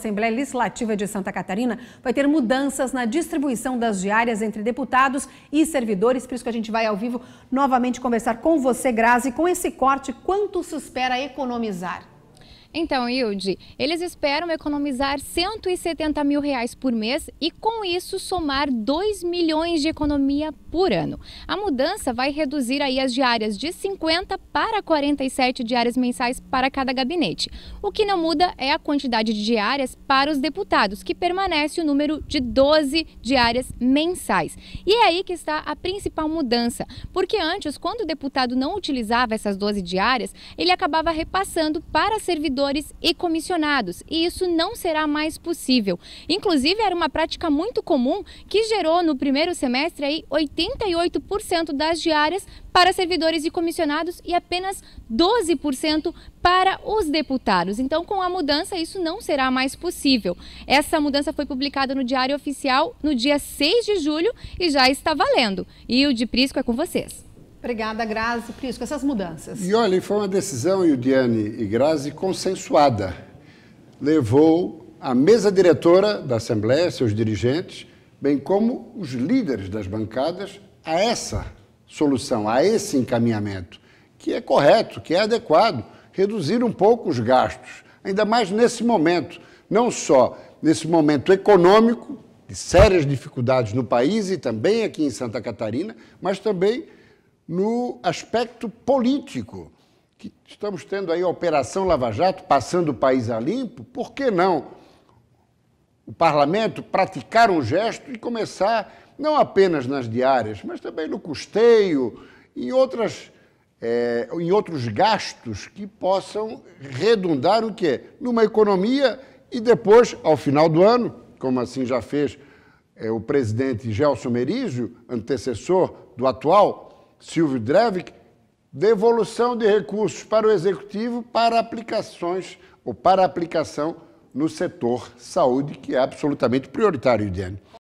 Assembleia Legislativa de Santa Catarina vai ter mudanças na distribuição das diárias entre deputados e servidores. Por isso que a gente vai ao vivo novamente conversar com você, Grazi. Com esse corte, quanto se espera economizar? Então, Hilde, eles esperam economizar 170 mil reais por mês e, com isso, somar 2 milhões de economia por ano. A mudança vai reduzir aí as diárias de 50 para 47 diárias mensais para cada gabinete. O que não muda é a quantidade de diárias para os deputados, que permanece o número de 12 diárias mensais. E é aí que está a principal mudança, porque antes, quando o deputado não utilizava essas 12 diárias, ele acabava repassando para servidores servidores e comissionados, e isso não será mais possível. Inclusive, era uma prática muito comum que gerou no primeiro semestre aí 88% das diárias para servidores e comissionados e apenas 12% para os deputados. Então, com a mudança, isso não será mais possível. Essa mudança foi publicada no Diário Oficial no dia 6 de julho e já está valendo. E o de Prisco é com vocês. Obrigada, Grazi. Prisco, essas mudanças. E olha, foi uma decisão, Yudiane e Grazi, consensuada. Levou a mesa diretora da Assembleia, seus dirigentes, bem como os líderes das bancadas, a essa solução, a esse encaminhamento, que é correto, que é adequado, reduzir um pouco os gastos, ainda mais nesse momento, não só nesse momento econômico, de sérias dificuldades no país e também aqui em Santa Catarina, mas também no aspecto político, que estamos tendo aí a Operação Lava Jato passando o país a limpo, por que não o parlamento praticar um gesto e começar não apenas nas diárias, mas também no custeio, em outras é, em outros gastos que possam redundar o quê? Numa economia e depois, ao final do ano, como assim já fez é, o presidente Gelson Merizio, antecessor do atual, Silvio Drevik, devolução de recursos para o executivo para aplicações ou para aplicação no setor saúde, que é absolutamente prioritário, Diane.